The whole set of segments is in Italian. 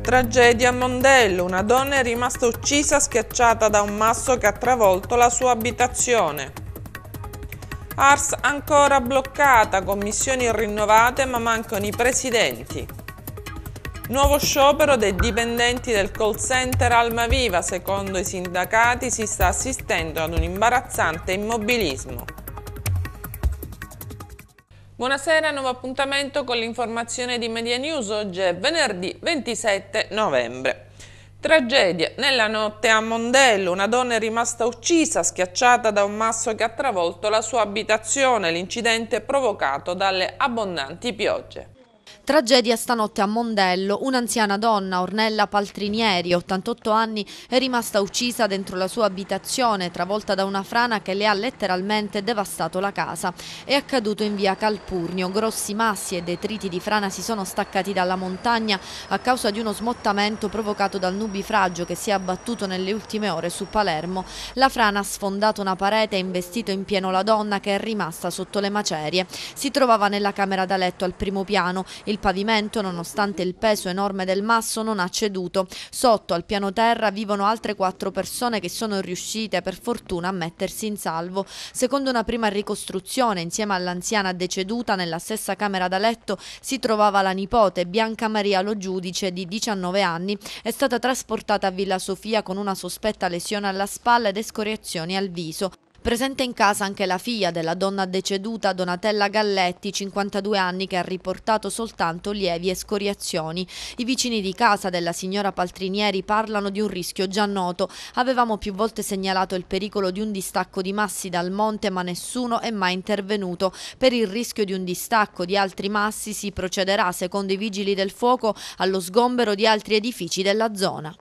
Tragedia a Mondello, una donna è rimasta uccisa schiacciata da un masso che ha travolto la sua abitazione. Ars ancora bloccata, commissioni rinnovate ma mancano i presidenti. Nuovo sciopero dei dipendenti del call center Almaviva. Secondo i sindacati si sta assistendo ad un imbarazzante immobilismo. Buonasera, nuovo appuntamento con l'informazione di Media News. Oggi è venerdì 27 novembre. Tragedia. Nella notte a Mondello una donna è rimasta uccisa schiacciata da un masso che ha travolto la sua abitazione. L'incidente è provocato dalle abbondanti piogge. Tragedia stanotte a Mondello, un'anziana donna, Ornella Paltrinieri, 88 anni, è rimasta uccisa dentro la sua abitazione, travolta da una frana che le ha letteralmente devastato la casa. È accaduto in via Calpurnio, grossi massi e detriti di frana si sono staccati dalla montagna a causa di uno smottamento provocato dal nubifragio che si è abbattuto nelle ultime ore su Palermo. La frana ha sfondato una parete e investito in pieno la donna che è rimasta sotto le macerie. Si trovava nella camera da letto al primo piano, il il pavimento, nonostante il peso enorme del masso, non ha ceduto. Sotto, al piano terra, vivono altre quattro persone che sono riuscite, per fortuna, a mettersi in salvo. Secondo una prima ricostruzione, insieme all'anziana deceduta, nella stessa camera da letto si trovava la nipote Bianca Maria Lo Giudice, di 19 anni. È stata trasportata a Villa Sofia con una sospetta lesione alla spalla ed escoriazioni al viso. Presente in casa anche la figlia della donna deceduta Donatella Galletti, 52 anni, che ha riportato soltanto lievi escoriazioni. I vicini di casa della signora Paltrinieri parlano di un rischio già noto. Avevamo più volte segnalato il pericolo di un distacco di massi dal monte, ma nessuno è mai intervenuto. Per il rischio di un distacco di altri massi si procederà, secondo i vigili del fuoco, allo sgombero di altri edifici della zona.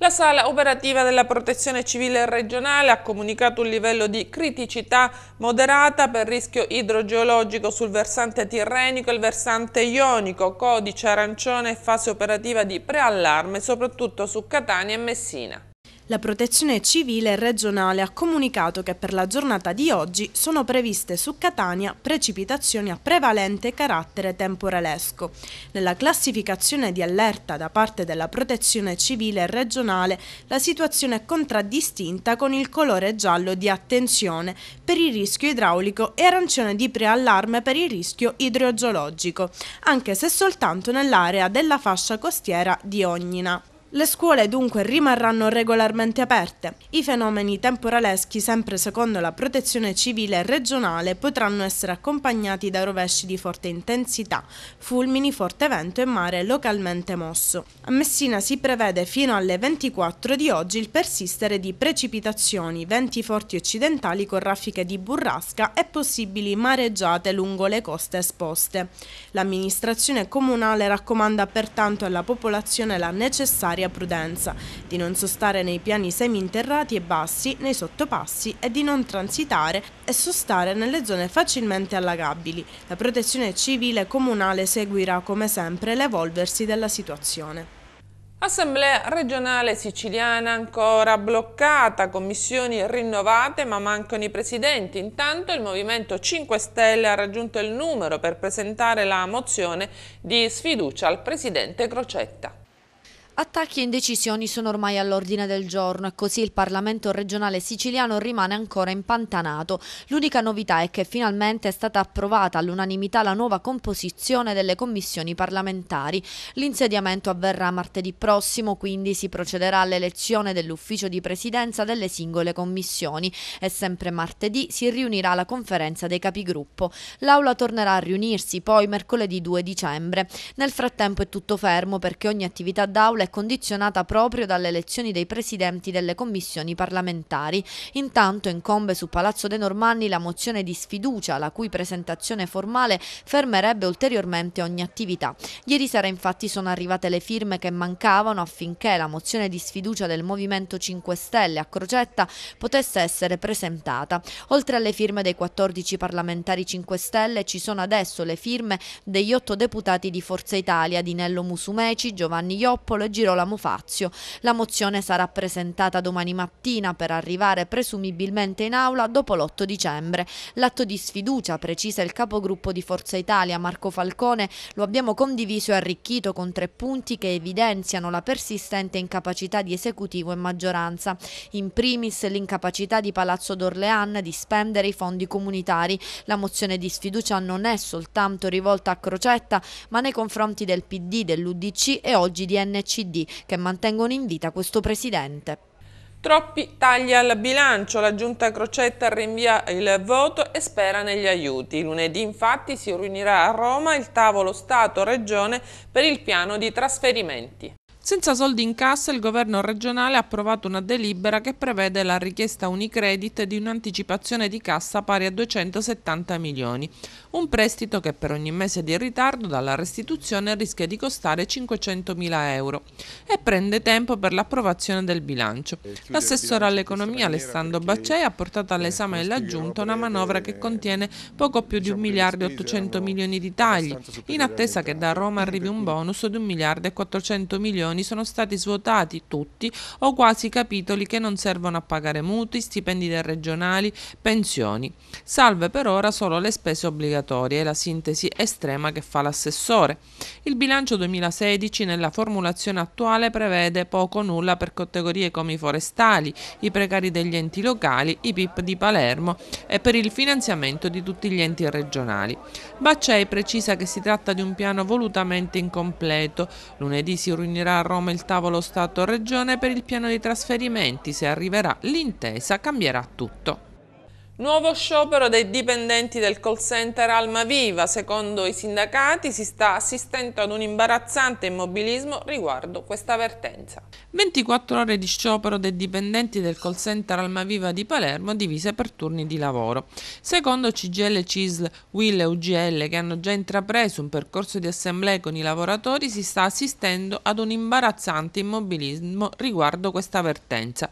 La sala operativa della protezione civile regionale ha comunicato un livello di criticità moderata per rischio idrogeologico sul versante tirrenico e il versante ionico, codice arancione e fase operativa di preallarme soprattutto su Catania e Messina. La protezione civile regionale ha comunicato che per la giornata di oggi sono previste su Catania precipitazioni a prevalente carattere temporalesco. Nella classificazione di allerta da parte della protezione civile regionale la situazione è contraddistinta con il colore giallo di attenzione per il rischio idraulico e arancione di preallarme per il rischio idrogeologico, anche se soltanto nell'area della fascia costiera di Ognina. Le scuole dunque rimarranno regolarmente aperte. I fenomeni temporaleschi, sempre secondo la protezione civile regionale, potranno essere accompagnati da rovesci di forte intensità, fulmini, forte vento e mare localmente mosso. A Messina si prevede fino alle 24 di oggi il persistere di precipitazioni, venti forti occidentali con raffiche di burrasca e possibili mareggiate lungo le coste esposte. L'amministrazione comunale raccomanda pertanto alla popolazione la necessaria necessaria prudenza, di non sostare nei piani seminterrati e bassi, nei sottopassi e di non transitare e sostare nelle zone facilmente allagabili. La protezione civile comunale seguirà come sempre l'evolversi della situazione. Assemblea regionale siciliana ancora bloccata, commissioni rinnovate ma mancano i presidenti. Intanto il Movimento 5 Stelle ha raggiunto il numero per presentare la mozione di sfiducia al presidente Crocetta. Attacchi e indecisioni sono ormai all'ordine del giorno e così il Parlamento regionale siciliano rimane ancora impantanato. L'unica novità è che finalmente è stata approvata all'unanimità la nuova composizione delle commissioni parlamentari. L'insediamento avverrà martedì prossimo, quindi si procederà all'elezione dell'ufficio di presidenza delle singole commissioni e sempre martedì si riunirà la conferenza dei capigruppo. L'Aula tornerà a riunirsi poi mercoledì 2 dicembre. Nel frattempo è tutto fermo perché ogni attività d'Aula è condizionata proprio dalle elezioni dei presidenti delle commissioni parlamentari. Intanto incombe su Palazzo De Normanni la mozione di sfiducia, la cui presentazione formale fermerebbe ulteriormente ogni attività. Ieri sera infatti sono arrivate le firme che mancavano affinché la mozione di sfiducia del Movimento 5 Stelle a Crocetta potesse essere presentata. Oltre alle firme dei 14 parlamentari 5 Stelle ci sono adesso le firme degli otto deputati di Forza Italia, Dinello Musumeci, Giovanni Ioppolo e Girolamo Fazio. La mozione sarà presentata domani mattina per arrivare presumibilmente in aula dopo l'8 dicembre. L'atto di sfiducia, precisa il capogruppo di Forza Italia Marco Falcone, lo abbiamo condiviso e arricchito con tre punti che evidenziano la persistente incapacità di esecutivo e maggioranza. In primis l'incapacità di Palazzo d'Orlean di spendere i fondi comunitari. La mozione di sfiducia non è soltanto rivolta a Crocetta, ma nei confronti del PD, dell'UDC e oggi di NCD PD che mantengono in vita questo presidente. Troppi tagli al bilancio, la giunta Crocetta rinvia il voto e spera negli aiuti. Lunedì infatti si riunirà a Roma il tavolo Stato-Regione per il piano di trasferimenti. Senza soldi in cassa il governo regionale ha approvato una delibera che prevede la richiesta Unicredit di un'anticipazione di cassa pari a 270 milioni, un prestito che per ogni mese di ritardo dalla restituzione rischia di costare 500 mila euro e prende tempo per l'approvazione del bilancio. Eh, L'assessore all'economia Alessandro Baccei ha portato all'esame della Giunta una manovra che contiene poco più di 1 diciamo, miliardo e 800 milioni di tagli, in attesa che da Roma arrivi un bonus di 1 miliardo e 400 milioni milioni sono stati svuotati tutti o quasi capitoli che non servono a pagare mutui, stipendi regionali, pensioni. Salve per ora solo le spese obbligatorie, la sintesi estrema che fa l'assessore. Il bilancio 2016 nella formulazione attuale prevede poco o nulla per categorie come i forestali, i precari degli enti locali, i PIP di Palermo e per il finanziamento di tutti gli enti regionali. Baccei precisa che si tratta di un piano volutamente incompleto. Lunedì si riunirà a Roma il tavolo Stato-Regione per il piano dei trasferimenti. Se arriverà l'intesa cambierà tutto. Nuovo sciopero dei dipendenti del call center Almaviva. Secondo i sindacati si sta assistendo ad un imbarazzante immobilismo riguardo questa avvertenza. 24 ore di sciopero dei dipendenti del call center Almaviva di Palermo divise per turni di lavoro. Secondo CGL, CISL, WIL e UGL che hanno già intrapreso un percorso di assemblee con i lavoratori si sta assistendo ad un imbarazzante immobilismo riguardo questa avvertenza.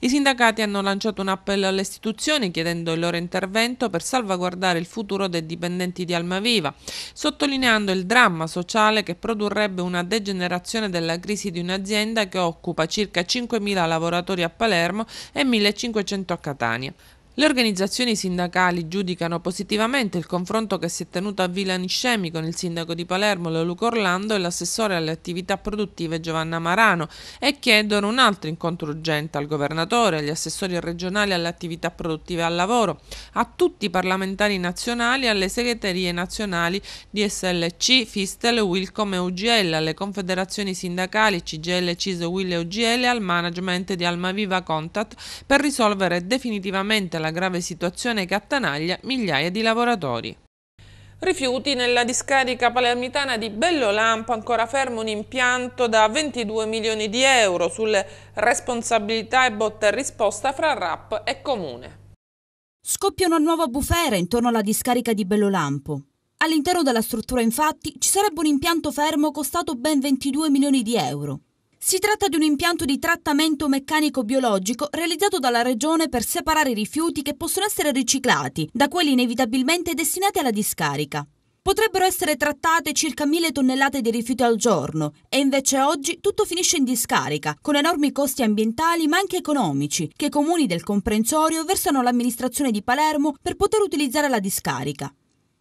I sindacati hanno lanciato un appello alle istituzioni chiedendo il loro intervento per salvaguardare il futuro dei dipendenti di Almaviva, sottolineando il dramma sociale che produrrebbe una degenerazione della crisi di un'azienda che occupa circa 5.000 lavoratori a Palermo e 1.500 a Catania. Le organizzazioni sindacali giudicano positivamente il confronto che si è tenuto a Villa Niscemi con il sindaco di Palermo Leoluco Orlando e l'assessore alle attività produttive Giovanna Marano e chiedono un altro incontro urgente al governatore, agli assessori regionali alle attività produttive e al lavoro, a tutti i parlamentari nazionali alle segreterie nazionali di SLC, Fistel, Wilcom e UGL, alle confederazioni sindacali CGL, CISO, Will e UGL e al management di Almaviva Contat per risolvere definitivamente alla grave situazione che attanaglia migliaia di lavoratori. Rifiuti nella discarica palermitana di Bellolampo, ancora fermo un impianto da 22 milioni di euro sulle responsabilità e botta e risposta fra RAP e Comune. Scoppia una nuova bufera intorno alla discarica di Bellolampo. All'interno della struttura infatti ci sarebbe un impianto fermo costato ben 22 milioni di euro. Si tratta di un impianto di trattamento meccanico biologico realizzato dalla Regione per separare i rifiuti che possono essere riciclati da quelli inevitabilmente destinati alla discarica. Potrebbero essere trattate circa mille tonnellate di rifiuti al giorno e invece oggi tutto finisce in discarica, con enormi costi ambientali ma anche economici, che i comuni del comprensorio versano all'amministrazione di Palermo per poter utilizzare la discarica.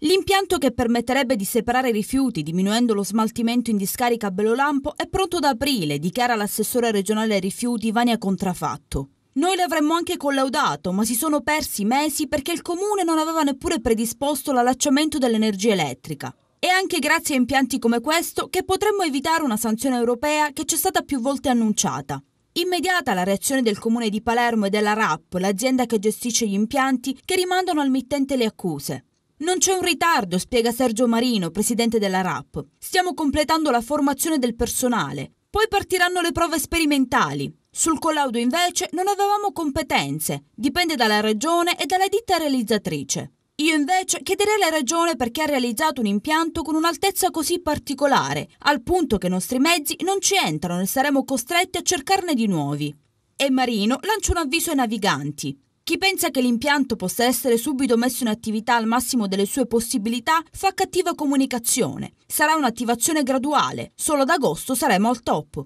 L'impianto che permetterebbe di separare i rifiuti diminuendo lo smaltimento in discarica a Bellolampo è pronto da aprile, dichiara l'assessore regionale ai rifiuti Vania Contrafatto. Noi l'avremmo anche collaudato, ma si sono persi mesi perché il comune non aveva neppure predisposto l'allacciamento dell'energia elettrica. È anche grazie a impianti come questo che potremmo evitare una sanzione europea che ci è stata più volte annunciata. Immediata la reazione del comune di Palermo e della RAP, l'azienda che gestisce gli impianti, che rimandano al mittente le accuse. Non c'è un ritardo, spiega Sergio Marino, presidente della RAP. Stiamo completando la formazione del personale. Poi partiranno le prove sperimentali. Sul collaudo invece non avevamo competenze, dipende dalla regione e dalla ditta realizzatrice. Io invece chiederei alla regione perché ha realizzato un impianto con un'altezza così particolare, al punto che i nostri mezzi non ci entrano e saremo costretti a cercarne di nuovi. E Marino lancia un avviso ai naviganti. Chi pensa che l'impianto possa essere subito messo in attività al massimo delle sue possibilità fa cattiva comunicazione. Sarà un'attivazione graduale, solo ad agosto saremo al top.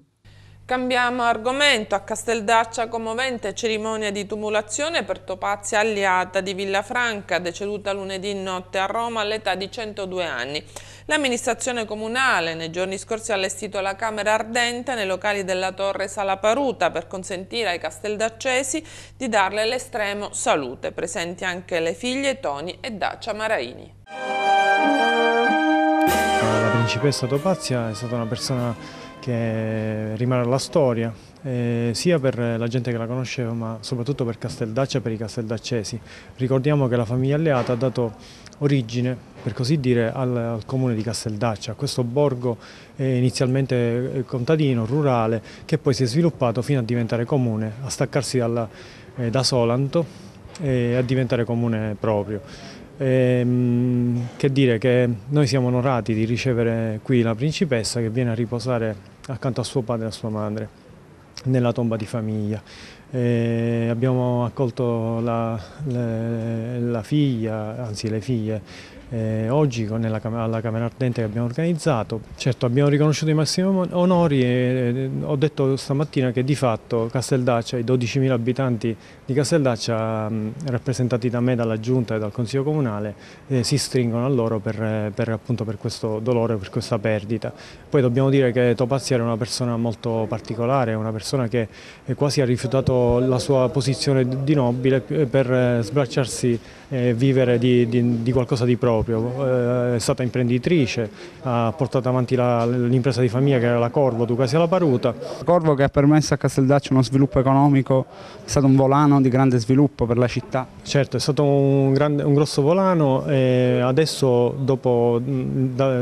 Cambiamo argomento, a Casteldaccia commovente cerimonia di tumulazione per Topazia Aliata di Villafranca, deceduta lunedì notte a Roma all'età di 102 anni. L'amministrazione comunale nei giorni scorsi ha allestito la Camera Ardente nei locali della Torre Sala Paruta per consentire ai casteldaccesi di darle l'estremo salute. Presenti anche le figlie Toni e Dacia Maraini. La principessa Topazia è stata una persona che rimane alla storia, eh, sia per la gente che la conosceva ma soprattutto per Casteldaccia e per i casteldaccesi. Ricordiamo che la famiglia alleata ha dato origine per così dire al, al comune di Casteldaccia, questo borgo eh, inizialmente contadino, rurale, che poi si è sviluppato fino a diventare comune, a staccarsi dalla, eh, da Solanto e a diventare comune proprio. E, ehm, che dire che noi siamo onorati di ricevere qui la principessa che viene a riposare accanto a suo padre e a sua madre nella tomba di famiglia. E eh, abbiamo accolto la, la, la figlia, anzi le figlie, eh, oggi nella, alla Camera Ardente che abbiamo organizzato. Certo abbiamo riconosciuto i massimi onori e eh, ho detto stamattina che di fatto Casteldaccia, i 12.000 abitanti di Casteldaccia mh, mm, rappresentati da me, dalla Giunta e dal Consiglio Comunale eh, si stringono a loro per, per, appunto, per, questo dolore, per questa perdita. Poi dobbiamo dire che Topazzi era una persona molto particolare, una persona che eh, quasi ha rifiutato la sua posizione di nobile eh, per eh, sbracciarsi e vivere di, di, di qualcosa di proprio proprio, eh, è stata imprenditrice, ha portato avanti l'impresa di famiglia che era la Corvo Ducasi alla Paruta. La Corvo che ha permesso a Casteldaccio uno sviluppo economico, è stato un volano di grande sviluppo per la città. Certo, è stato un, grande, un grosso volano e adesso dopo,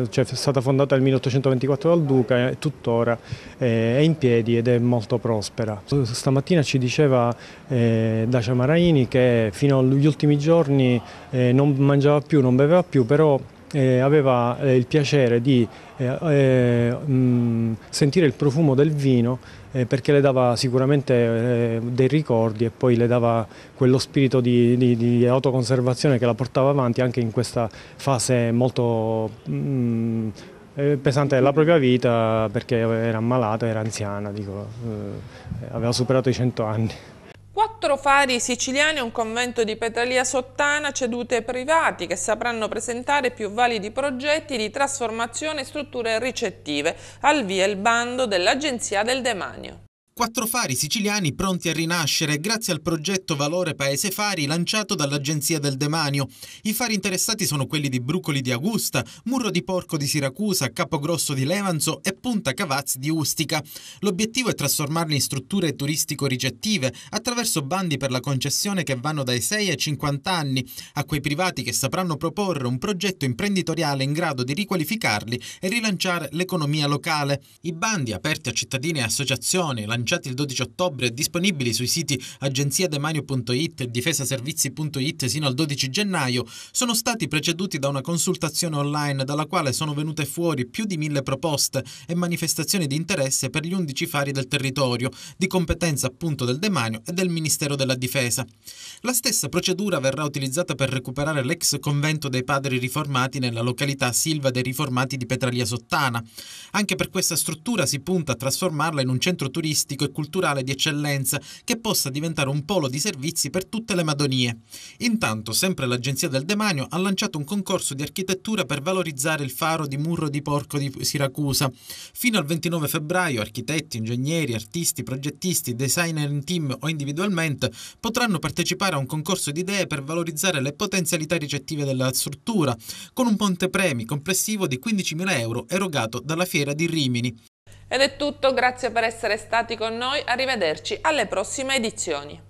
cioè è stata fondata nel 1824 dal Duca e tuttora eh, è in piedi ed è molto prospera. Stamattina ci diceva eh, Dacia Maraini che fino agli ultimi giorni eh, non mangiava più, non beveva più più, però eh, aveva eh, il piacere di eh, eh mh, sentire il profumo del vino eh, perché le dava sicuramente eh, dei ricordi e poi le dava quello spirito di, di, di, autoconservazione che la portava avanti anche in questa fase molto mh, pesante della propria vita perché era ammalata, era anziana, dico, aveva superato i 100 anni. Quattro fari siciliani e un convento di Petralia Sottana cedute ai privati che sapranno presentare più validi progetti di trasformazione e strutture ricettive. Al via il bando dell'Agenzia del Demanio. Quattro fari siciliani pronti a rinascere grazie al progetto Valore Paese Fari lanciato dall'Agenzia del Demanio. I fari interessati sono quelli di Brucoli di Augusta, Murro di Porco di Siracusa, Capogrosso di Levanzo e Punta Cavazzi di Ustica. L'obiettivo è trasformarli in strutture turistico-ricettive attraverso bandi per la concessione che vanno dai 6 ai 50 anni a quei privati che sapranno proporre un progetto imprenditoriale in grado di riqualificarli e rilanciare l'economia locale. I bandi aperti a cittadini e associazioni lanciati annunciati il 12 ottobre e disponibili sui siti agenziademanio.it e difesaservizi.it sino al 12 gennaio, sono stati preceduti da una consultazione online dalla quale sono venute fuori più di mille proposte e manifestazioni di interesse per gli 11 fari del territorio, di competenza appunto del demanio e del Ministero della Difesa. La stessa procedura verrà utilizzata per recuperare l'ex convento dei padri riformati nella località Silva dei Riformati di Petralia Sottana. Anche per questa struttura si punta a trasformarla in un centro turistico artistico e culturale di eccellenza che possa diventare un polo di servizi per tutte le Madonie. Intanto, sempre l'Agenzia del Demanio ha lanciato un concorso di architettura per valorizzare il faro di Murro di Porco di Siracusa. Fino al 29 febbraio architetti, ingegneri, artisti, progettisti, designer in team o individualmente potranno partecipare a un concorso di idee per valorizzare le potenzialità ricettive della struttura, con un ponte premi complessivo di 15.000 euro erogato dalla fiera di Rimini. Ed è tutto, grazie per essere stati con noi, arrivederci alle prossime edizioni.